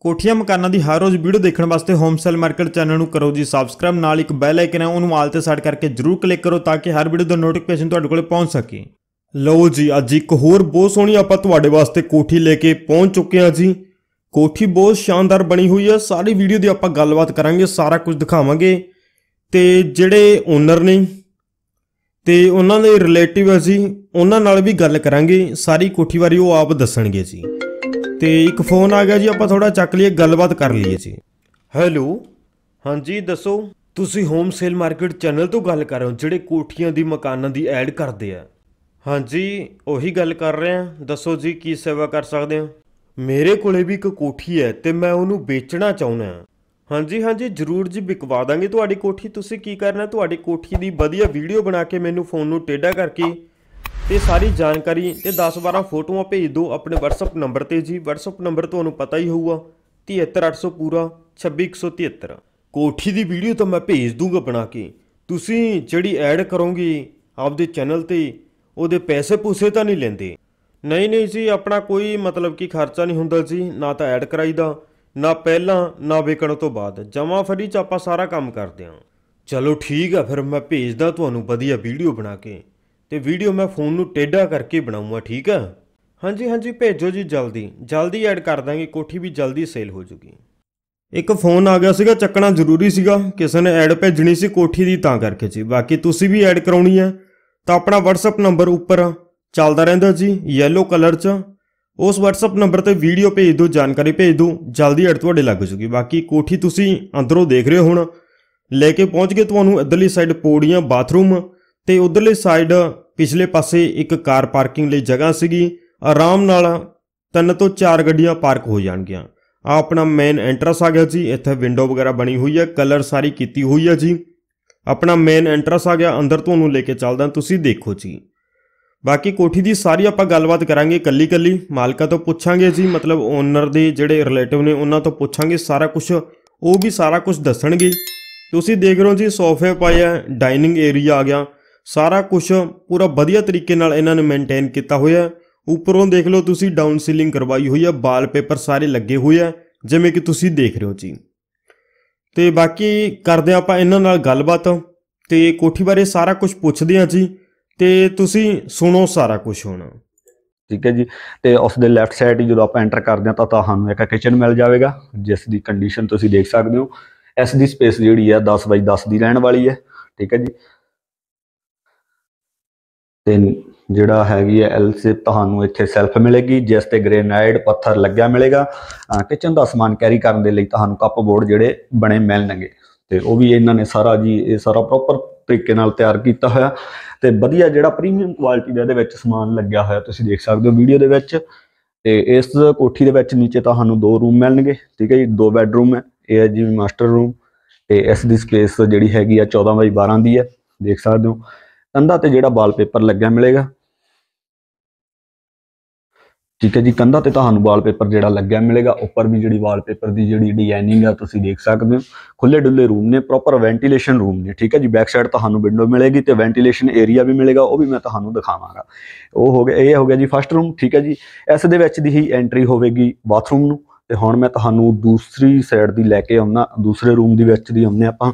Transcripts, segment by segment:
ਕੋਠੀਆਂ ਮਕਾਨਾਂ ਦੀ ਹਰ ਰੋਜ਼ ਵੀਡੀਓ ਦੇਖਣ ਵਾਸਤੇ ਹੋਮ ਸੇਲ ਮਾਰਕੀਟ ਚੈਨਲ ਨੂੰ ਕਰੋ ਜੀ ਸਬਸਕ੍ਰਾਈਬ ਨਾਲ ਇੱਕ ਬੈਲ ਆਈਕਨ ਹੈ ਉਹਨੂੰ ਆਲ ਤੇ ਸੈਟ ਕਰਕੇ ਜਰੂਰ ਕਲਿੱਕ ਕਰੋ ਤਾਂ ਕਿ ਹਰ ਵੀਡੀਓ ਦਾ ਨੋਟੀਫਿਕੇਸ਼ਨ ਤੁਹਾਡੇ ਕੋਲੇ ਪਹੁੰਚ ਸਕੇ ਲਓ ਜੀ ਅੱਜ ਇੱਕ ਹੋਰ ਬਹੁਤ ਸੋਹਣੀ ਆਪਾਂ ਤੁਹਾਡੇ ਵਾਸਤੇ ਕੋਠੀ ਲੈ ਕੇ ਪਹੁੰਚ ਚੁੱਕੇ ਹਾਂ ਜੀ ਕੋਠੀ ਬਹੁਤ ਸ਼ਾਨਦਾਰ ਬਣੀ ਹੋਈ ਹੈ ਸਾਰੀ ਵੀਡੀਓ ਦੀ ਆਪਾਂ ਗੱਲਬਾਤ ਕਰਾਂਗੇ ਸਾਰਾ ਕੁਝ ਦਿਖਾਵਾਂਗੇ ਤੇ ਜਿਹੜੇ ਓਨਰ ਨੇ ਤੇ ਉਹਨਾਂ ਦੇ ਰਿਲੇਟਿਵ ਅਸੀਂ ਉਹਨਾਂ ਨਾਲ ਵੀ ਗੱਲ ਕਰਾਂਗੇ ਸਾਰੀ ਕੋਠੀ ਬਾਰੇ ਉਹ ਆਪ ਦੱਸਣਗੇ ਜੀ ਤੇ ਇੱਕ ਫੋਨ ਆ ਗਿਆ ਜੀ ਆਪਾਂ ਥੋੜਾ ਚੱਕ ਲਈਏ ਗੱਲਬਾਤ ਕਰ ਲਈਏ ਜੀ ਹੈਲੋ ਹਾਂਜੀ ਦੱਸੋ ਤੁਸੀਂ ਹੋਮ ਸੇਲ ਮਾਰਕੀਟ ਚੈਨਲ ਤੋਂ ਗੱਲ ਕਰ ਰਹੇ ਹੋ ਜਿਹੜੇ ਕੋਠੀਆਂ ਦੀ ਮਕਾਨਾਂ ਦੀ ਐਡ ਕਰਦੇ ਆ ਹਾਂਜੀ ਉਹੀ ਗੱਲ ਕਰ ਰਹੇ ਆ ਦੱਸੋ ਜੀ ਕੀ ਸੇਵਾ ਕਰ ਸਕਦੇ ਹਾਂ ਮੇਰੇ ਕੋਲੇ ਵੀ ਇੱਕ ਕੋਠੀ ਹੈ ਤੇ ਮੈਂ ਉਹਨੂੰ ਵੇਚਣਾ ਚਾਹੁੰਦਾ ਹਾਂ ਹਾਂਜੀ ਹਾਂਜੀ ਜਰੂਰ ਜੀ ਵਿਕਵਾ ਦਾਂਗੇ ਤੁਹਾਡੀ ਕੋਠੀ ਤੁਸੀਂ ਕੀ ਕਰਨਾ ਤੁਹਾਡੀ ਕੋਠੀ ਦੀ ਵਧੀਆ ਵੀਡੀਓ ਬਣਾ ਕੇ ਮੈਨੂੰ ਫੋਨ ਨੂੰ ਟੇਡਾ ਕਰਕੇ ਤੇ ਸਾਰੀ ਜਾਣਕਾਰੀ ਤੇ 10-12 ਫੋਟੋਆਂ ਭੇਜ ਦਿਓ ਆਪਣੇ WhatsApp ਨੰਬਰ ਤੇ ਜੀ WhatsApp ਨੰਬਰ ਤੁਹਾਨੂੰ ਪਤਾ ਹੀ ਹੋਊਗਾ 73800 ਪੂਰਾ 26173 ਕੋਠੀ ਦੀ ਵੀਡੀਓ ਤਾਂ ਮੈਂ ਭੇਜ ਦੂੰਗਾ ਬਣਾ ਕੇ ਤੁਸੀਂ ਜਿਹੜੀ ਐਡ ਕਰੋਗੇ ਆਪਦੇ ਚੈਨਲ ਤੇ ਉਹਦੇ ਪੈਸੇ ਪੂਸੇ ਤਾਂ ਨਹੀਂ ਲੈਂਦੇ ਨਹੀਂ ਨਹੀਂ ਜੀ ਆਪਣਾ ਕੋਈ ਮਤਲਬ ਕਿ ਖਰਚਾ ਨਹੀਂ ਹੁੰਦਾ ਜੀ ਨਾ ਤਾਂ ਐਡ ਕਰਾਈਦਾ ਨਾ ਪਹਿਲਾਂ ਨਾ ਵੇਚਣ ਤੋਂ ਬਾਅਦ ਜਮਾ ਫਰੀ ਚ ਆਪਾਂ ਸਾਰਾ ਕੰਮ ਕਰਦੇ ਹਾਂ ਚਲੋ ਠੀਕ ਆ ਫਿਰ ਮੈਂ ਭੇਜਦਾ ਤੁਹਾਨੂੰ ਵਧੀਆ ਵੀਡੀਓ ਬਣਾ ਕੇ ਤੇ ਵੀਡੀਓ ਮੈਂ ਫੋਨ ਨੂੰ ਟੇਢਾ ਕਰਕੇ ਬਣਾਉਂਗਾ ਠੀਕ ਆ ਹਾਂਜੀ ਹਾਂਜੀ ਭੇਜੋ ਜੀ ਜਲਦੀ ਜਲਦੀ ਐਡ ਕਰ ਦਾਂਗੇ ਕੋਠੀ ਵੀ ਜਲਦੀ ਸੇਲ ਹੋ ਜੂਗੀ ਇੱਕ ਫੋਨ ਆ ਗਿਆ ਸੀਗਾ ਚੱਕਣਾ ਜ਼ਰੂਰੀ ਸੀਗਾ ਕਿਸੇ ਨੇ ਐਡ ਭੇਜਣੀ ਸੀ ਕੋਠੀ ਦੀ ਤਾਂ ਕਰਕੇ ਜੀ ਬਾਕੀ ਤੁਸੀਂ ਵੀ ਐਡ ਕਰਾਉਣੀ ਆ ਤਾਂ ਆਪਣਾ WhatsApp ਨੰਬਰ ਉੱਪਰ ਚੱਲਦਾ ਰਹਿੰਦਾ ਜੀ yellow ਕਲਰ 'ਚ ਉਸ WhatsApp ਨੰਬਰ ਤੇ ਵੀਡੀਓ ਭੇਜ ਦਿਓ ਜਾਣਕਾਰੀ ਭੇਜ ਦਿਓ ਜਲਦੀ ਐਡ ਤੁਹਾਡੇ ਲੱਗ ਜੂਗੀ ਬਾਕੀ ਕੋਠੀ ਤੁਸੀਂ ਅੰਦਰੋਂ ਦੇਖ ਰਹੇ ਹੋ ਹੁਣ ਲੈ ਕੇ ਪਹੁੰਚ ਗਏ ਤੁਹਾਨੂੰ ਇਧਰਲੀ ਸਾਈਡ ਪੌੜੀਆਂ ਬਾਥਰੂਮ ਤੇ ਉਧਰਲੇ ਸਾਈਡ ਪਿਛਲੇ ਪਾਸੇ ਇੱਕ ਕਾਰ ਪਾਰਕਿੰਗ ਲਈ ਜਗ੍ਹਾ ਸੀਗੀ ਆਰਾਮ ਨਾਲ ਤਿੰਨ ਤੋਂ ਚਾਰ ਗੱਡੀਆਂ ਪਾਰਕ ਹੋ ਜਾਣਗੀਆਂ ਆ ਆਪਣਾ ਮੇਨ ਐਂਟਰਸ ਆ ਗਿਆ ਜੀ ਇੱਥੇ ਵਿੰਡੋ ਵਗੈਰਾ ਬਣੀ ਹੋਈ ਹੈ ਕਲਰ ਸਾਰੀ ਕੀਤੀ ਹੋਈ ਹੈ ਜੀ ਆਪਣਾ ਮੇਨ ਐਂਟਰਸ ਆ ਗਿਆ ਅੰਦਰ ਤੁਹਾਨੂੰ ਲੈ ਕੇ ਚੱਲਦਾ ਤੁਸੀਂ ਦੇਖੋ ਜੀ ਬਾਕੀ ਕੋਠੀ ਦੀ ਸਾਰੀ ਆਪਾਂ ਗੱਲਬਾਤ ਕਰਾਂਗੇ ਕੱਲੀ ਕੱਲੀ ਮਾਲਕਾ ਤੋਂ ਪੁੱਛਾਂਗੇ ਜੀ ਮਤਲਬ ਓਨਰ ਦੇ ਜਿਹੜੇ ਰਿਲੇਟਿਵ ਨੇ ਉਹਨਾਂ ਤੋਂ ਪੁੱਛਾਂਗੇ ਸਾਰਾ ਕੁਝ ਉਹ ਵੀ ਸਾਰਾ ਕੁਝ ਦੱਸਣਗੇ ਤੁਸੀਂ ਦੇਖ ਰਹੇ ਹੋ ਜੀ ਸੋਫੇ ਪਾਇਆ ਆ ਡਾਈਨਿੰਗ ਏਰੀਆ ਆ ਗਿਆ ਸਾਰਾ ਕੁਝ ਪੂਰਾ ਵਧੀਆ ਤਰੀਕੇ ਨਾਲ ਇਹਨਾਂ ਨੇ ਮੇਨਟੇਨ ਕੀਤਾ ਹੋਇਆ ਉੱਪਰੋਂ ਦੇਖ ਲਓ ਤੁਸੀਂ ਡਾਊਨ ਸੀਲਿੰਗ ਕਰਵਾਈ ਹੋਈ ਹੈ ਬਾਲ ਪੇਪਰ ਸਾਰੇ ਲੱਗੇ ਹੋਏ ਆ ਜਿਵੇਂ ਕਿ ਤੁਸੀਂ ਦੇਖ ਰਹੇ ਹੋ ਜੀ ਤੇ ਬਾਕੀ ਕਰਦੇ ਆਪਾਂ ਇਹਨਾਂ ਨਾਲ ਗੱਲਬਾਤ ਤੇ ਕੋਠੀ ਬਾਰੇ ਸਾਰਾ ਕੁਝ ਪੁੱਛਦੇ ਆ ਜੀ ਤੇ ਤੁਸੀਂ ਸੁਣੋ ਸਾਰਾ ਕੁਝ ਹੁਣ ਠੀਕ ਹੈ ਜੀ ਤੇ ਉਸ ਦੇ ਲੈਫਟ ਸਾਈਡ ਜਦੋਂ ਆਪਾਂ ਐਂਟਰ ਕਰਦੇ ਆ ਤਾਂ ਤੁਹਾਨੂੰ ਇੱਕ ਕਿਚਨ ਮਿਲ ਜਾਵੇਗਾ ਜਿਸ ਦੀ ਕੰਡੀਸ਼ਨ ਤੁਸੀਂ ਦੇਖ ਸਕਦੇ ਹੋ ਇਸ ਦੀ ਸਪੇਸ ਜਿਹੜੀ ਆ 10x10 ਦੀ ਰਹਿਣ ਵਾਲੀ ਹੈ ਠੀਕ ਹੈ ਜੀ ਤੇ ਜਿਹੜਾ ਹੈਗੀ ਹੈ ਐਲ ਤੁਹਾਨੂੰ ਇੱਥੇ ਸੈਲਫ ਮਿਲੇਗੀ ਜਿਸ ਤੇ ਗ੍ਰੇਨਾਈਟ ਪੱਥਰ ਲੱਗਿਆ ਮਿਲੇਗਾ ਕਿਚਨ ਦਾ ਸਮਾਨ ਕੈਰੀ ਕਰਨ ਦੇ ਲਈ ਤੁਹਾਨੂੰ ਕੱਪ ਬੋਰਡ ਜਿਹੜੇ ਬਣੇ ਮਿਲਣਗੇ ਤੇ ਉਹ ਵੀ ਇਹਨਾਂ ਨੇ ਸਾਰਾ ਜੀ ਇਹ ਸਾਰਾ ਪ੍ਰੋਪਰ ਤਰੀਕੇ ਨਾਲ ਤਿਆਰ ਕੀਤਾ ਹੋਇਆ ਤੇ ਵਧੀਆ ਜਿਹੜਾ ਪ੍ਰੀਮੀਅਮ ਕੁਆਲਿਟੀ ਦਾ ਇਹਦੇ ਵਿੱਚ ਸਮਾਨ ਲੱਗਿਆ ਹੋਇਆ ਤੁਸੀਂ ਦੇਖ ਸਕਦੇ ਹੋ ਵੀਡੀਓ ਦੇ ਵਿੱਚ ਤੇ ਇਸ ਕੋਠੀ ਦੇ ਵਿੱਚ ਨੀਚੇ ਤੁਹਾਨੂੰ ਦੋ ਰੂਮ ਮਿਲਣਗੇ ਠੀਕ ਹੈ ਜੀ ਦੋ ਬੈੱਡਰੂਮ ਹੈ ਇਹ ਹੈ ਜੀ ਮਾਸਟਰ ਰੂਮ ਤੇ ਇਸ ਦੀ ਸਪੇਸ ਜਿਹੜੀ ਹੈਗੀ ਆ 14 ਬਾਈ 12 ਦੀ ਹੈ ਦੇਖ ਸਕਦੇ ਹੋ ਕੰਧਾ ਤੇ ਜਿਹੜਾ ਵਾਲਪੇਪਰ ਲੱਗਿਆ ਮਿਲੇਗਾ ਠੀਕ ਹੈ ਜੀ ਕੰਧਾ ਤੇ ਤੁਹਾਨੂੰ ਵਾਲਪੇਪਰ ਜਿਹੜਾ ਲੱਗਿਆ ਮਿਲੇਗਾ ਉੱਪਰ ਵੀ ਜਿਹੜੀ ਵਾਲਪੇਪਰ ਦੀ ਜਿਹੜੀ ਡਿਜ਼ਾਈਨਿੰਗ ਆ ਤੁਸੀਂ ਦੇਖ ਸਕਦੇ ਹੋ ਖੁੱਲੇ ਡੁੱਲੇ ਰੂਮ ਨੇ ਪ੍ਰੋਪਰ ਵੈਂਟੀਲੇਸ਼ਨ ਰੂਮ ਨੇ ਠੀਕ ਹੈ ਜੀ ਬੈਕ ਸਾਈਡ ਤੁਹਾਨੂੰ ਵਿੰਡੋ ਮਿਲੇਗੀ ਤੇ ਵੈਂਟੀਲੇਸ਼ਨ ਏਰੀਆ ਵੀ ਮਿਲੇਗਾ ਉਹ ਵੀ ਮੈਂ ਤੁਹਾਨੂੰ ਦਿਖਾਵਾਂਗਾ ਉਹ ਹੋ ਗਿਆ ਇਹ ਹੋ ਗਿਆ ਜੀ ਫਸਟ ਰੂਮ ਠੀਕ ਹੈ ਜੀ ਇਸ ਦੇ ਵਿੱਚ ਦੀ ਹੀ ਐਂਟਰੀ ਹੋਵੇਗੀ ਬਾਥਰੂਮ ਨੂੰ ਤੇ ਹੁਣ ਮੈਂ ਤੁਹਾਨੂੰ ਦੂਸਰੀ ਸਾਈਡ ਦੀ ਲੈ ਕੇ ਆਉਣਾ ਦੂਸਰੇ ਰੂਮ ਦੀ ਵਿੱਚ ਦੀ ਆਉਂਦੇ ਆਪਾਂ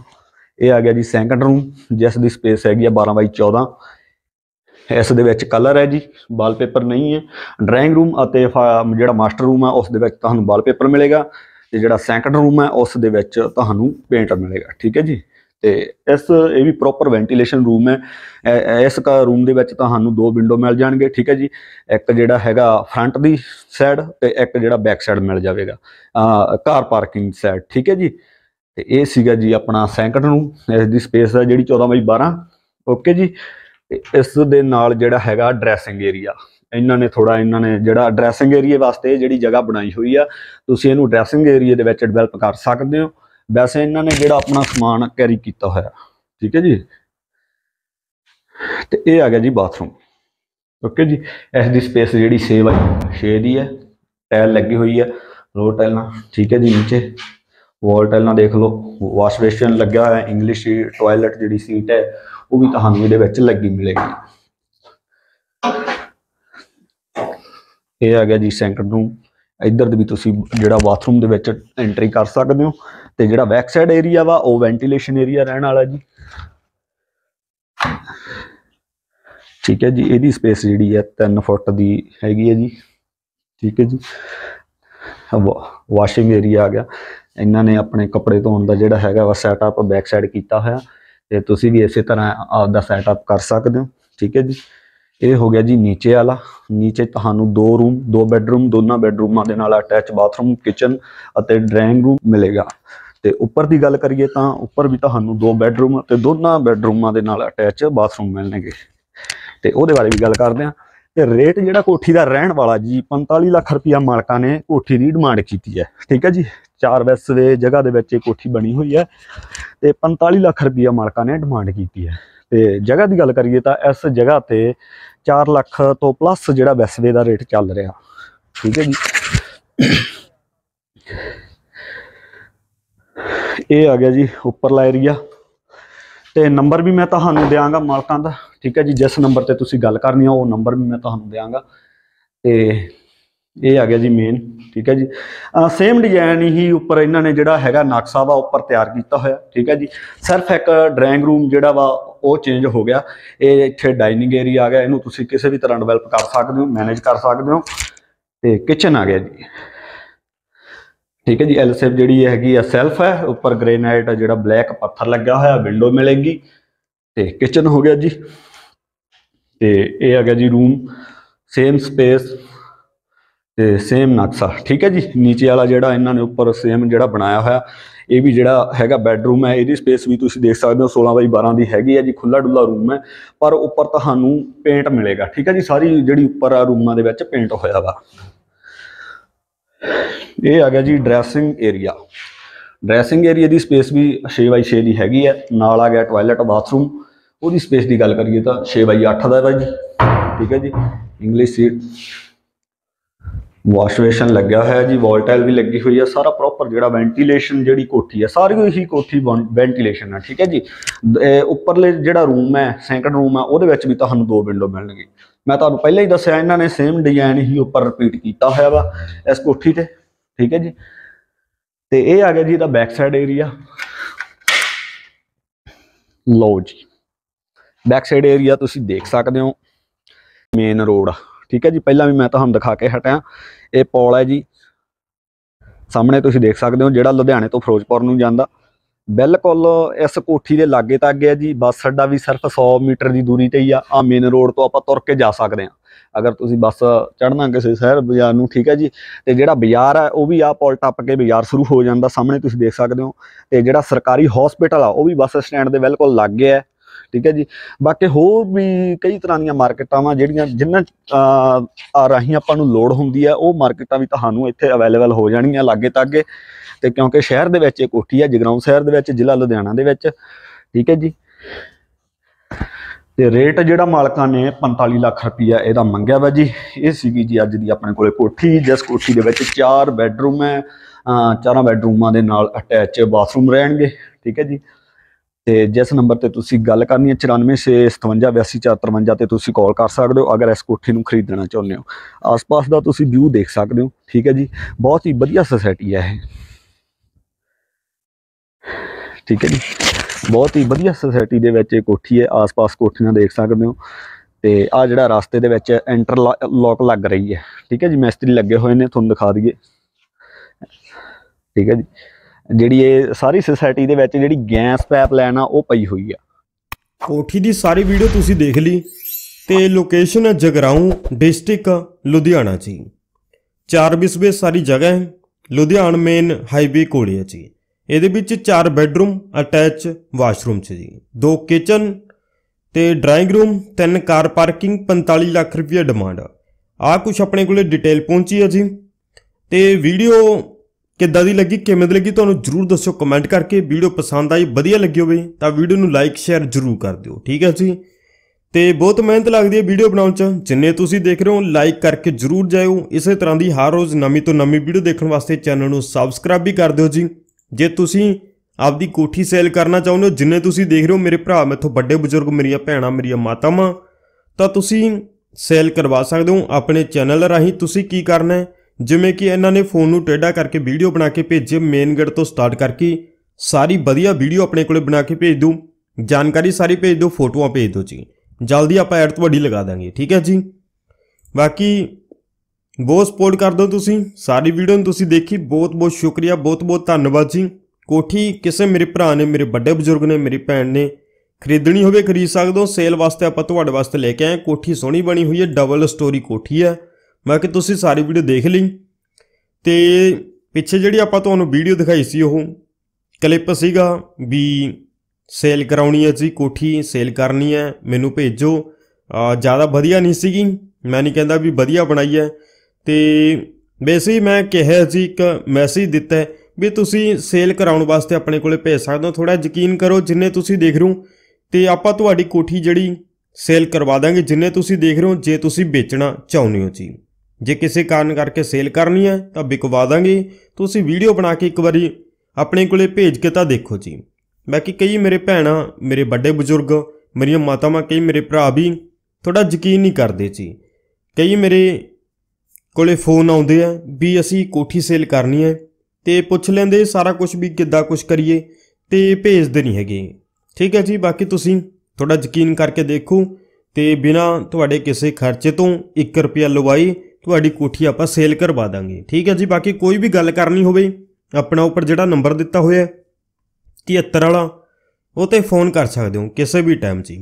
ਇਹ ਆ ਗਿਆ ਜੀ ਸੈਕੰਡ ਰੂਮ ਜਿਸ ਦੀ ਸਪੇਸ ਹੈਗੀ ਆ 12 ਬਾਈ 14 ਇਸ ਦੇ ਵਿੱਚ ਕਲਰ ਹੈ ਜੀ ਵਾਲਪੇਪਰ ਨਹੀਂ ਹੈ ਡਰਾਇੰਗ ਰੂਮ ਅਤੇ ਜਿਹੜਾ ਮਾਸਟਰ ਰੂਮ ਹੈ ਉਸ ਦੇ ਵਿੱਚ ਤੁਹਾਨੂੰ ਵਾਲਪੇਪਰ ਮਿਲੇਗਾ ਤੇ ਜਿਹੜਾ ਸੈਕੰਡ ਰੂਮ ਹੈ ਉਸ ਦੇ ਵਿੱਚ ਤੁਹਾਨੂੰ ਪੇਂਟ ਮਿਲੇਗਾ ਠੀਕ ਹੈ ਜੀ ਤੇ ਇਸ ਇਹ ਵੀ ਪ੍ਰੋਪਰ ਵੈਂਟੀਲੇਸ਼ਨ ਰੂਮ ਹੈ ਇਸ ਕਾ ਰੂਮ ਦੇ ਵਿੱਚ ਤੁਹਾਨੂੰ ਦੋ ਵਿੰਡੋ ਮਿਲ ਜਾਣਗੇ ਠੀਕ ਹੈ ਜੀ ਇੱਕ ਜਿਹੜਾ ਹੈਗਾ ਫਰੰਟ ਦੀ ਸਾਈਡ ਤੇ ਇੱਕ ਜਿਹੜਾ ਬੈਕ ਸਾਈਡ ਮਿਲ ਜਾਵੇਗਾ ਕਾਰ ਪਾਰਕਿੰਗ ਸਾਈਡ ਠੀਕ ਹੈ ਜੀ ਤੇ ਇਹ ਸੀਗਾ ਜੀ ਆਪਣਾ ਸੈਂਕਟ ਨੂੰ ਇਸ ਦੀ ਸਪੇਸ ਹੈ ਜਿਹੜੀ 14 ਬਾਈ 12 ਓਕੇ ਜੀ ਤੇ ਇਸ ਦੇ ਨਾਲ ਜਿਹੜਾ ਹੈਗਾ ਡਰੈਸਿੰਗ ਏਰੀਆ ਇਹਨਾਂ ਨੇ ਥੋੜਾ ਇਹਨਾਂ ਨੇ ਜਿਹੜਾ ਡਰੈਸਿੰਗ ਏਰੀਆ ਵਾਸਤੇ ਜਿਹੜੀ ਜਗ੍ਹਾ ਬਣਾਈ ਹੋਈ ਆ ਤੁਸੀਂ ਇਹਨੂੰ ਡਰੈਸਿੰਗ ਏਰੀਆ ਦੇ ਵਿੱਚ ਡਿਵੈਲਪ ਕਰ ਸਕਦੇ ਹੋ ਵੈਸੇ ਇਹਨਾਂ ਨੇ ਜਿਹੜਾ ਆਪਣਾ ਸਮਾਨ ਕੈਰੀ ਕੀਤਾ ਹੋਇਆ ਠੀਕ ਹੈ ਜੀ ਤੇ ਇਹ ਆ ਗਿਆ ਜੀ ਬਾਥਰੂਮ ਓਕੇ ਜੀ ਇਸ ਦੀ ਸਪੇਸ ਜਿਹੜੀ ਸੇਵ ਆ 6 ਦੀ ਹੈ ਟਾਇਲ ਲੱਗੀ ਹੋਈ ਆ ਰੋਟ ਟਾਇਲ ਨਾਲ ਠੀਕ ਹੈ ਜੀ ਨੀਚੇ ਵਾਲ ਟਾਈਲਾਂ ਦੇਖ ਲਓ ਵਾਸ਼ ਬੇਸਿਨ ਲੱਗਿਆ ਹੋਇਆ ਇੰਗਲਿਸ਼ ਟਾਇਲਟ ਜਿਹੜੀ ਸੀਟ ਹੈ ਉਹ ਵੀ ਤੁਹਾਨੂੰ ਇਹਦੇ ਵਿੱਚ ਲੱਗੀ ਮਿਲੇਗੀ ਇਹ ਆ ਗਿਆ ਜੀ ਸੈਂਟਰ ਰੂਮ ਇੱਧਰ ਦੇ ਵੀ ਤੁਸੀਂ ਜਿਹੜਾ ਬਾਥਰੂਮ ਦੇ ਵਿੱਚ ਐਂਟਰੀ ਕਰ ਸਕਦੇ ਹੋ ਤੇ ਜਿਹੜਾ ਬੈਕ ਸਾਈਡ ਏਰੀਆ ਵਾ ਉਹ ਵੈਂਟੀਲੇਸ਼ਨ ਏਰੀਆ ਰਹਿਣ ਵਾਲਾ ਜੀ ਠੀਕ ਹੈ ਜੀ ਇਹਦੀ ਸਪੇਸ ਜਿਹੜੀ ਹੈ 3 ਫੁੱਟ ਦੀ ਹੈਗੀ ਹੈ ਜੀ ਠੀਕ ਹੈ ਜੀ ਵਾਸ਼ਿੰਗ ਏਰੀਆ ਆ ਗਿਆ ਇਹਨਾਂ ਨੇ ਆਪਣੇ ਕੱਪੜੇ ਧੋਣ ਦਾ ਜਿਹੜਾ ਹੈਗਾ ਵਾ ਸੈਟਅਪ ਬੈਕ ਸਾਈਡ ਕੀਤਾ ਹੋਇਆ ਤੇ ਤੁਸੀਂ ਵੀ ਇਸੇ ਤਰ੍ਹਾਂ ਆਪ ਦਾ ਸੈਟਅਪ ਕਰ ਸਕਦੇ ਹੋ ਠੀਕ ਹੈ ਜੀ ਇਹ ਹੋ ਗਿਆ ਜੀ ਨੀਚੇ ਵਾਲਾ ਨੀਚੇ ਤੁਹਾਨੂੰ ਦੋ ਰੂਮ ਦੋ ਬੈੱਡਰੂਮ ਦੋਨਾਂ ਬੈੱਡਰੂਮਾਂ ਦੇ ਨਾਲ ਅਟੈਚ ਬਾਥਰੂਮ ਕਿਚਨ ਅਤੇ ਡਰਾਇੰਗ ਰੂਮ ਮਿਲੇਗਾ ਤੇ ਉੱਪਰ ਦੀ ਗੱਲ ਕਰੀਏ ਤਾਂ ਉੱਪਰ ਵੀ ਤੁਹਾਨੂੰ ਦੋ ਬੈੱਡਰੂਮ ਤੇ ਦੋਨਾਂ ਬੈੱਡਰੂਮਾਂ ਦੇ ਨਾਲ ਅਟੈਚ ਬਾਥਰੂਮ ਮਿਲਣਗੇ ਤੇ ਉਹਦੇ ਬਾਰੇ ਵੀ ਗੱਲ ਕਰਦੇ ਆਂ ਤੇ ਰੇਟ ਜਿਹੜਾ ਕੋਠੀ ਦਾ ਰਹਿਣ ਵਾਲਾ ਜੀ 45 ਲੱਖ ਰੁਪਇਆ ਮਾਲਕਾਂ ਨੇ ਕੋਠੀ ਦੀ ਡਿਮਾਂਡ ਕੀਤੀ ਹੈ ਠੀਕ ਹੈ ਜੀ ਚਾਰ ਵੈਸਵੇ ਜਗ੍ਹਾ ਦੇ ਵਿੱਚ ਇਹ ਕੋਠੀ ਬਣੀ ਹੋਈ ਹੈ ਤੇ 45 ਲੱਖ ਰੁਪਇਆ ਮਾਲਕਾਂ ਨੇ ਡਿਮਾਂਡ ਕੀਤੀ ਹੈ ਤੇ ਜਗ੍ਹਾ ਦੀ ਗੱਲ ਕਰੀਏ ਤਾਂ ਇਸ ਜਗ੍ਹਾ ਤੇ 4 ਲੱਖ ਤੋਂ ਪਲੱਸ ਜਿਹੜਾ ਵੈਸਵੇ ਦਾ ਰੇਟ ਚੱਲ ਰਿਹਾ ਠੀਕ ਹੈ ਜੀ ਇਹ ਆ ਗਿਆ ਜੀ ਉੱਪਰਲਾ ਏਰੀਆ ਤੇ ਨੰਬਰ ਵੀ ਮੈਂ ਤੁਹਾਨੂੰ ਦਿਆਂਗਾ ਮਾਲਕਾਂ ਦਾ ਠੀਕ ਹੈ ਜੀ ਜਿਸ ਨੰਬਰ ਤੇ ਤੁਸੀਂ ਗੱਲ ਕਰਨੀ ਆ ਉਹ ਨੰਬਰ ਵੀ ਮੈਂ ਤੁਹਾਨੂੰ ਦਿਆਂਗਾ ਤੇ ਇਹ ਆ ਗਿਆ ਜੀ ਮੇਨ ਠੀਕ ਹੈ ਜੀ ਸੇਮ ਡਿਜ਼ਾਈਨ ਹੀ ਉੱਪਰ ਇਹਨਾਂ ਨੇ ਜਿਹੜਾ ਹੈਗਾ ਨਕਸ਼ਾ ਵਾ ਉੱਪਰ ਤਿਆਰ ਕੀਤਾ ਹੋਇਆ ਠੀਕ ਹੈ ਜੀ ਸਿਰਫ ਇੱਕ ਡਰਾਇੰਗ ਰੂਮ ਜਿਹੜਾ ਵਾ ਉਹ ਚੇਂਜ ਹੋ ਗਿਆ ਇਹ ਇੱਥੇ ਡਾਈਨਿੰਗ ਏਰੀਆ ਆ ਗਿਆ ਇਹਨੂੰ ਤੁਸੀਂ ਕਿਸੇ ਵੀ ਤਰ੍ਹਾਂ ਡਿਵੈਲਪ ਕਰ ਸਕਦੇ ਹੋ ਮੈਨੇਜ ਕਰ ਸਕਦੇ ਹੋ ਤੇ ਕਿਚਨ ਆ ਗਿਆ ਜੀ ਠੀਕ ਹੈ ਜੀ ਐਲ ਸ਼ੇਪ ਜਿਹੜੀ ਹੈਗੀ ਆ ਸੈਲਫ ਹੈ ਉੱਪਰ ਗ੍ਰੇਨਾਈਟ ਜਿਹੜਾ ਬਲੈਕ ਪੱਥਰ ਲੱਗਾ ਹੋਇਆ ਵਿੰਡੋ ਮਿਲੇਗੀ ਤੇ ਕਿਚਨ ਹੋ ਗਿਆ ਜੀ ਤੇ ਇਹ ਆ ਗਿਆ ਜੀ ਰੂਮ ਸੇਮ ਸਪੇਸ ਤੇ ਸੇਮ ਨਕਸ਼ਾ ਠੀਕ ਹੈ ਜੀ ਨੀਚੇ ਵਾਲਾ ਜਿਹੜਾ ਇਹਨਾਂ ਨੇ ਉੱਪਰ ਸੇਮ ਜਿਹੜਾ ਬਣਾਇਆ ਹੋਇਆ ਇਹ ਵੀ ਜਿਹੜਾ ਹੈਗਾ ਬੈੱਡਰੂਮ ਹੈ ਇਹਦੀ ਸਪੇਸ ਵੀ ਤੁਸੀਂ ਦੇਖ ਸਕਦੇ ਹੋ 16 ਬਾਈ 12 ਦੀ ਹੈਗੀ ਹੈ ਜੀ ਖੁੱਲਾ ਡੁੱਲਾ ਰੂਮ ਹੈ ਪਰ ਉੱਪਰ ਤੁਹਾਨੂੰ ਪੇਂਟ ਮਿਲੇਗਾ ਠੀਕ ਹੈ ਜੀ ਸਾਰੀ ਜਿਹੜੀ ਉੱਪਰ ਆ ਰੂਮਾਂ ਦੇ ਵਿੱਚ ਪੇਂਟ ਹੋਇਆ ਵਾ ਇਹ ਆ ਗਿਆ ਜੀ ਡਰੈਸਿੰਗ ਏਰੀਆ ਡਰੈਸਿੰਗ ਏਰੀਆ ਦੀ ਸਪੇਸ ਵੀ 6 ਬਾਈ 6 ਦੀ ਹੈਗੀ ਹੈ ਨਾਲ ਆ ਗਿਆ ਟਾਇਲਟ ਬਾਥਰੂਮ ਉਹਦੀ ਸਪੇਸ ਦੀ ਗੱਲ ਕਰੀਏ ਤਾਂ 6 ਬਾਈ 8 ਦਾ ਹੈ ਜੀ ਠੀਕ ਹੈ ਜੀ ਇੰਗਲਿਸ਼ ਸੀਟ ਵਾਸ਼ਵੇਸ਼ਨ ਲੱਗਿਆ ਹੋਇਆ ਜੀ ਵੋਲਟਾਈਲ ਵੀ ਲੱਗੀ ਹੋਈ ਆ ਸਾਰਾ ਪ੍ਰੋਪਰ ਜਿਹੜਾ ਵੈਂਟੀਲੇਸ਼ਨ ਜਿਹੜੀ ਕੋਠੀ ਆ ਸਾਰੀ ਹੀ ਕੋਠੀ ਵੈਂਟੀਲੇਸ਼ਨ ਆ ਠੀਕ ਹੈ ਜੀ ਉੱਪਰਲੇ ਜਿਹੜਾ ਰੂਮ ਹੈ ਸੈਕੰਡ ਰੂਮ ਆ ਉਹਦੇ ਵਿੱਚ ਵੀ ਤੁਹਾਨੂੰ ਦੋ ਵਿੰਡੋ ਮਿਲਣਗੇ ਮੈਂ ਤੁਹਾਨੂੰ ਪਹਿਲਾਂ ਹੀ ਦੱਸਿਆ ਇਹਨਾਂ ਨੇ ਸੇਮ ਡਿਜ਼ਾਈਨ ਹੀ ਉੱਪਰ ਰਿਪੀਟ ਕੀਤਾ ਹੋਇਆ ਵਾ ਇਸ ਕੋਠੀ ਤੇ ਠੀਕ ਹੈ ਜੀ ਤੇ ਇਹ ਆ ਗਿਆ ਜੀ ਇਹਦਾ ਬੈਕ ਸਾਈਡ ਏਰੀਆ ਲੋ ਜੀ ਬੈਕ ਸਾਈਡ ਏਰੀਆ ਤੁਸੀਂ ਦੇਖ ਸਕਦੇ ਹੋ ਮੇਨ ਰੋਡ ਆ ਠੀਕ ਹੈ ਜੀ ਪਹਿਲਾਂ ਵੀ ਮੈਂ ਤੁਹਾਨੂੰ ਦਿਖਾ ਕੇ ਹਟਿਆ ਇਹ ਪੌਲ ਹੈ ਜੀ ਸਾਹਮਣੇ ਤੁਸੀਂ ਦੇਖ ਸਕਦੇ ਹੋ ਜਿਹੜਾ ਲੁਧਿਆਣੇ ਤੋਂ ਫਿਰੋਜ਼ਪੁਰ ਨੂੰ ਜਾਂਦਾ ਬਿਲਕੁਲ ਇਸ ਕੋਠੀ ਦੇ ਲਾਗੇ ਤੱਕ ਗਿਆ ਜੀ ਬੱਸ ਅੱਡਾ ਵੀ ਸਿਰਫ 100 ਮੀਟਰ ਦੀ ਦੂਰੀ ਤੇ ਹੀ ਆ ਆ ਮੇਨ ਰੋਡ ਤੋਂ ਆਪਾਂ ਤੁਰ ਕੇ ਜਾ ਸਕਦੇ ਹਾਂ ਅਗਰ ਤੁਸੀਂ ਬੱਸ ਚੜਨਾ ਕਿਸੇ ਸ਼ਹਿਰ ਬਾਜ਼ਾਰ ਨੂੰ ਠੀਕ ਹੈ ਜੀ ਤੇ ਜਿਹੜਾ ਬਾਜ਼ਾਰ ਹੈ ਉਹ ਵੀ ਆ ਪੁਲ ਟੱਪ ਕੇ ਬਾਜ਼ਾਰ ਸ਼ੁਰੂ ਹੋ ਜਾਂਦਾ ਸਾਹਮਣੇ ਤੁਸੀਂ ਦੇਖ ਸਕਦੇ ਹੋ ਤੇ ਜਿਹੜਾ ਸਰਕਾਰੀ ਹਸਪੀਟਲ ਆ ਉਹ ਵੀ ਬੱਸ ਸਟੈਂਡ ਦੇ ਬਿਲਕੁਲ ਲਾਗੇ ਗਿਆ ਠੀਕ ਹੈ ਜੀ ਬਾਕੀ ਹੋਰ ਵੀ ਕਈ ਤਰ੍ਹਾਂ ਦੀਆਂ ਮਾਰਕੀਟਾਂ ਵਾ ਜਿਹੜੀਆਂ ਜਿੰਨਾਂ ਆ ਰਹੀਆਂ ਆਪਾਂ ਨੂੰ ਲੋੜ ਹੁੰਦੀ ਹੈ ਉਹ ਮਾਰਕੀਟਾਂ ਵੀ ਤੁਹਾਨੂੰ ਇੱਥੇ ਅਵੇਲੇਬਲ ਹੋ ਜਾਣੀਆਂ ਲਾਗੇ ਤਾਗੇ ਤੇ ਕਿਉਂਕਿ ਸ਼ਹਿਰ ਦੇ ਵਿੱਚ ਇੱਕ ਕੋਠੀ ਹੈ ਜਗਰਾਉਂ ਸ਼ਹਿਰ ਦੇ ਵਿੱਚ ਜ਼ਿਲ੍ਹਾ ਲੁਧਿਆਣਾ ਦੇ ਵਿੱਚ ਠੀਕ ਹੈ ਜੀ ਤੇ ਰੇਟ ਜਿਹੜਾ ਮਾਲਕਾਂ ਨੇ 45 ਲੱਖ ਰੁਪਇਆ ਇਹਦਾ ਮੰਗਿਆ ਵਾ ਜੀ ਇਹ ਸੀਗੀ ਜੀ ਅੱਜ ਦੀ ਆਪਣੇ ਕੋਲੇ ਕੋਠੀ ਜਿਸ ਕੋਠੀ ਦੇ ਵਿੱਚ ਚਾਰ ਬੈੱਡਰੂਮ ਹੈ ਚਾਰਾਂ ਬੈੱਡਰੂਮਾਂ ਦੇ ਨਾਲ ਅਟੈਚ ਬਾਥਰੂਮ ਰਹਿਣਗੇ ਠੀਕ ਹੈ ਜੀ ਤੇ ਜਿਸ ਨੰਬਰ ਤੇ ਤੁਸੀਂ ਗੱਲ ਕਰਨੀ ਹੈ 9465852454 ਤੇ ਤੁਸੀਂ ਕਾਲ ਕਰ ਸਕਦੇ ਹੋ ਅਗਰ ਇਸ ਕੋਠੀ ਨੂੰ ਖਰੀਦਣਾ ਚਾਹੁੰਦੇ ਹੋ ਆਸ-ਪਾਸ ਦਾ ਤੁਸੀਂ ਵਿਊ ਦੇਖ ਸਕਦੇ ਹੋ ਠੀਕ ਹੈ ਜੀ ਬਹੁਤ ਹੀ ਵਧੀਆ ਸੋਸਾਇਟੀ ਹੈ ਇਹ ਠੀਕ ਹੈ ਜੀ ਬਹੁਤ ਹੀ ਵਧੀਆ ਸੋਸਾਇਟੀ ਦੇ ਵਿੱਚ ਇਹ ਕੋਠੀ ਹੈ ਆਸ-ਪਾਸ ਕੋਠੀਆਂ ਦੇਖ ਸਕਦੇ ਹੋ ਤੇ ਆ ਜਿਹੜਾ ਰਸਤੇ ਦੇ ਵਿੱਚ ਐਂਟਰ ਲੋਕ ਲੱਗ ਰਹੀ ਹੈ ਠੀਕ ਹੈ ਜੀ ਮਿਸਤਰੀ ਲੱਗੇ ਹੋਏ ਨੇ ਤੁਹਾਨੂੰ ਦਿਖਾ ਦਈਏ ਠੀਕ ਹੈ ਜੀ ਜਿਹੜੀ ਇਹ ਸਾਰੀ ਸੋਸਾਇਟੀ ਦੇ ਵਿੱਚ ਜਿਹੜੀ ਗੈਸ ਪਾਈਪ ਲਾਈਨ ਆ ਉਹ ਪਈ ਹੋਈ ਆ ਕੋਠੀ ਦੀ ਸਾਰੀ ਵੀਡੀਓ ਤੁਸੀਂ ਦੇਖ ਲਈ ਤੇ ਲੋਕੇਸ਼ਨ ਹੈ ਜਗਰਾਉਂ ਡਿਸਟ੍ਰਿਕਟ ਲੁਧਿਆਣਾ ਜੀ 4 ਬਿਸਵੇ ਸਾਰੀ ਜਗ੍ਹਾ ਹੈ ਲੁਧਿਆਣ ਮੇਨ ਹਾਈਵੇ ਕੋਲੇ ਹੈ ਜੀ ਇਹਦੇ ਵਿੱਚ 4 ਬੈੱਡਰੂਮ ਅਟੈਚ ਵਾਸ਼ਰੂਮ ਚ ਜੀ ਦੋ ਕਿਚਨ ਤੇ ਡਰਾਇੰਗ ਰੂਮ ਤਿੰਨ ਕਾਰ ਪਾਰਕਿੰਗ 45 ਲੱਖ ਰੁਪਏ ਡਿਮਾਂਡ ਆ ਕੁਝ ਆਪਣੇ ਕੋਲੇ ਡਿਟੇਲ ਪਹੁੰਚੀ ਹੈ ਜੀ ਤੇ ਵੀਡੀਓ ਕਿੱਦਾਂ ਦੀ ਲੱਗੀ ਕਿਵੇਂ ਦੀ ਲੱਗੀ ਤੁਹਾਨੂੰ ਜਰੂਰ ਦੱਸਿਓ ਕਮੈਂਟ ਕਰਕੇ ਵੀਡੀਓ ਪਸੰਦ ਆਈ ਵਧੀਆ ਲੱਗੀ ਹੋਵੇ ਤਾਂ ਵੀਡੀਓ ਨੂੰ ਲਾਈਕ ਸ਼ੇਅਰ ਜਰੂਰ ਕਰ ਦਿਓ ਠੀਕ ਹੈ ਜੀ ਤੇ ਬਹੁਤ ਮਿਹਨਤ ਲੱਗਦੀ ਹੈ ਵੀਡੀਓ ਬਣਾਉਣ 'ਚ ਜਿੰਨੇ ਤੁਸੀਂ ਦੇਖ ਰਹੇ ਹੋ ਲਾਈਕ ਕਰਕੇ ਜਰੂਰ ਜਾਇਓ ਇਸੇ ਤਰ੍ਹਾਂ ਦੀ ਹਰ ਰੋਜ਼ ਨਵੀਂ ਤੋਂ ਨਵੀਂ ਵੀਡੀਓ ਦੇਖਣ ਵਾਸਤੇ ਚੈਨਲ ਨੂੰ ਸਬਸਕ੍ਰਾਈਬ ਵੀ ਕਰ ਦਿਓ ਜੀ ਜੇ ਤੁਸੀਂ ਆਪਦੀ ਕੋਠੀ ਸੇਲ ਕਰਨਾ ਚਾਹੁੰਦੇ ਹੋ ਜਿੰਨੇ ਤੁਸੀਂ ਦੇਖ ਰਹੇ ਹੋ ਮੇਰੇ ਭਰਾ ਮੇਥੋਂ ਵੱਡੇ ਬਜ਼ੁਰਗ ਮੇਰੀਆਂ ਭੈਣਾਂ ਮੇਰੀਆਂ ਮਾਤਾਵਾਂ ਤਾਂ ਤੁਸੀਂ ਸੇਲ ਕਰਵਾ ਸਕਦੇ ਹੋ ਆਪਣੇ ਚੈਨਲ ਰਾਹੀਂ ਤੁਸੀਂ ਕੀ ਕਰਨਾ ਹੈ ਜਿਵੇਂ ਕਿ ਇਹਨਾਂ ਨੇ ਫੋਨ ਨੂੰ ਟੇਡਾ ਕਰਕੇ ਵੀਡੀਓ ਬਣਾ ਕੇ ਭੇਜੇ ਮੇਨ ਗੇਟ ਤੋਂ ਸਟਾਰਟ ਕਰਕੇ ਸਾਰੀ ਵਧੀਆ ਵੀਡੀਓ ਆਪਣੇ ਕੋਲੇ ਬਣਾ ਕੇ ਭੇਜ ਦੂੰ ਜਾਣਕਾਰੀ ਸਾਰੀ ਭੇਜ ਦੋ ਫੋਟੋਆਂ ਭੇਜ ਦੋ ਜੀ ਜਲਦੀ ਆਪਾਂ ਐਡ ਤੁਹਾਡੀ ਲਗਾ ਦਾਂਗੇ ਠੀਕ ਹੈ ਜੀ ਬਾਕੀ ਬਹੁਤ ਸਪੋਰਟ ਕਰ ਦੋ ਤੁਸੀਂ ਸਾਰੀ ਵੀਡੀਓ ਨੂੰ ਤੁਸੀਂ ਦੇਖੀ ਬਹੁਤ ਬਹੁਤ ਸ਼ੁਕਰੀਆ ਬਹੁਤ ਬਹੁਤ ਧੰਨਵਾਦ ਜੀ ਕੋਠੀ ਕਿਸੇ ਮੇਰੇ ਭਰਾ ਨੇ ਮੇਰੇ ਵੱਡੇ ਬਜ਼ੁਰਗ ਨੇ ਮੇਰੀ ਭੈਣ ਨੇ ਖਰੀਦਣੀ ਹੋਵੇ ਖਰੀਦ ਸਕਦੇ ਹੋ ਸੇਲ ਵਾਸਤੇ ਆਪਾਂ ਤੁਹਾਡੇ ਵਾਸਤੇ ਲੈ ਕੇ ਆਏ ਕੋਠੀ ਸੋਹਣੀ ਬਣੀ ਹੋਈ ਹੈ ਡਬਲ ਸਟੋਰੀ ਕੋਠੀ ਹੈ ਮੈਂ ਕਿ ਤੁਸੀਂ ਸਾਰੀ ਵੀਡੀਓ ਦੇਖ ਲਈ ਤੇ ਪਿੱਛੇ ਜਿਹੜੀ ਆਪਾਂ ਤੁਹਾਨੂੰ ਵੀਡੀਓ ਦਿਖਾਈ ਸੀ ਉਹ ਕਲਿੱਪ ਸੀਗਾ ਵੀ ਸੇਲ ਕਰਾਉਣੀ ਹੈ ਜੀ ਕੋਠੀ ਸੇਲ ਕਰਨੀ ਹੈ ਮੈਨੂੰ ਭੇਜੋ ਜਿਆਦਾ ਵਧੀਆ ਨਹੀਂ ਸੀਗੀ ਮੈਂ ਨਹੀਂ ਕਹਿੰਦਾ ਵੀ ਵਧੀਆ ਬਣਾਈ ਹੈ ਤੇ ਬੇਸੀ ਮੈਂ ਕਿਹਾ ਸੀ ਇੱਕ ਮੈਸੇਜ ਦਿੱਤਾ ਵੀ ਤੁਸੀਂ ਸੇਲ ਕਰਾਉਣ ਵਾਸਤੇ ਆਪਣੇ ਕੋਲੇ ਭੇਜ ਸਕਦੇ ਹੋ ਥੋੜਾ ਯਕੀਨ ਕਰੋ ਜਿੰਨੇ ਤੁਸੀਂ ਦੇਖ ਰਹੇ ਹੋ ਤੇ ਆਪਾਂ ਤੁਹਾਡੀ ਕੋਠੀ ਜਿਹੜੀ ਸੇਲ ਕਰਵਾ ਦਾਂਗੇ ਜਿੰਨੇ ਤੁਸੀਂ ਦੇਖ ਰਹੇ ਹੋ ਜੇ ਤੁਸੀਂ ਵੇਚਣਾ ਚਾਹੁੰਦੇ ਹੋ ਜੀ ਜੇ ਕਿਸੇ ਕਾਰਨ ਕਰਕੇ ਸੇਲ ਕਰਨੀ ਹੈ ਤਾਂ ਵਿਕਵਾ ਦਾਂਗੇ ਤੁਸੀਂ ਵੀਡੀਓ ਬਣਾ ਕੇ ਇੱਕ ਵਾਰੀ ਆਪਣੇ ਕੋਲੇ ਭੇਜ ਕੇ ਤਾਂ ਦੇਖੋ ਜੀ ਬਾਕੀ ਕਈ ਮੇਰੇ ਭੈਣਾ ਮੇਰੇ ਵੱਡੇ ਬਜ਼ੁਰਗ ਮੇਰੀਆਂ ਮਾਤਾਵਾਂ ਕਈ ਮੇਰੇ ਭਰਾ ਵੀ ਥੋੜਾ ਯਕੀਨ ਨਹੀਂ ਕਰਦੇ ਜੀ ਕਈ ਮੇਰੇ ਕੋਲੇ ਫੋਨ ਆਉਂਦੇ ਆ ਵੀ ਅਸੀਂ ਕੋਠੀ ਸੇਲ ਕਰਨੀ ਹੈ ਤੇ ਪੁੱਛ ਲੈਂਦੇ ਸਾਰਾ ਕੁਝ ਵੀ ਕਿੱਦਾਂ ਕੁਝ ਕਰੀਏ ਤੇ ਭੇਜਦੇ ਨਹੀਂ ਹੈਗੇ ਠੀਕ ਹੈ ਜੀ ਬਾਕੀ ਤੁਸੀਂ ਥੋੜਾ ਯਕੀਨ ਕਰਕੇ ਦੇਖੋ ਤੇ ਬਿਨਾ ਤੁਹਾਡੇ ਕਿਸੇ ਖਰਚੇ ਤੋਂ 1 ਰੁਪਿਆ ਲਵਾਈ ਤੁਹਾਡੀ ਕੋਠੀ ਆਪਾਂ ਸੇਲ ਕਰਵਾ ਦਾਂਗੇ ਠੀਕ ਹੈ ਜੀ ਬਾਕੀ ਕੋਈ ਵੀ ਗੱਲ ਕਰਨੀ ਹੋਵੇ ਆਪਣਾ ਉੱਪਰ ਜਿਹੜਾ ਨੰਬਰ ਦਿੱਤਾ ਹੋਇਆ 73 ਵਾਲਾ ਉਹ ਤੇ ਫੋਨ ਕਰ ਸਕਦੇ ਹੋ ਕਿਸੇ ਵੀ ਟਾਈਮ 'ਚ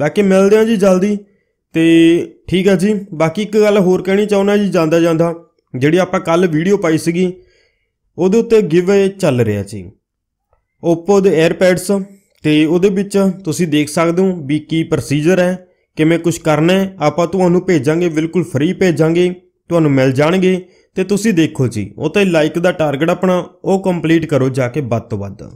ਬਾਕੀ ਮਿਲਦੇ ਹਾਂ ਜੀ ਜਲਦੀ ਤੇ ਠੀਕ ਹੈ ਜੀ ਬਾਕੀ ਇੱਕ ਗੱਲ ਹੋਰ ਕਹਿਣੀ ਚਾਹੁੰਦਾ ਜੀ ਜਾਂਦਾ ਜਾਂਦਾ ਜਿਹੜੀ ਆਪਾਂ ਕੱਲ ਵੀਡੀਓ ਪਾਈ ਸੀਗੀ ਉਹਦੇ ਉੱਤੇ ਗਿਵ ਅਵੇ ਚੱਲ ਰਿਹਾ ਸੀ Oppo ਦੇ AirPods ਤੇ ਉਹਦੇ ਵਿੱਚ ਤੁਸੀਂ ਦੇਖ ਸਕਦੇ ਹੋ ਵੀ ਕੀ ਪ੍ਰੋਸੀਜਰ ਹੈ ਕਿਵੇਂ ਕੁਝ ਕਰਨਾ ਹੈ ਆਪਾਂ ਤੁਹਾਨੂੰ ਭੇਜਾਂਗੇ ਬਿਲਕੁਲ ਫ੍ਰੀ ਭੇਜਾਂਗੇ ਤੁਹਾਨੂੰ ਮਿਲ ਜਾਣਗੇ ਤੇ ਤੁਸੀਂ ਦੇਖੋ ਜੀ ਉਹ ਤੇ ਲਾਈਕ ਦਾ ਟਾਰਗੇਟ ਆਪਣਾ ਉਹ ਕੰਪਲੀਟ ਕਰੋ ਜਾ ਕੇ ਵੱਧ ਤੋਂ ਵੱਧ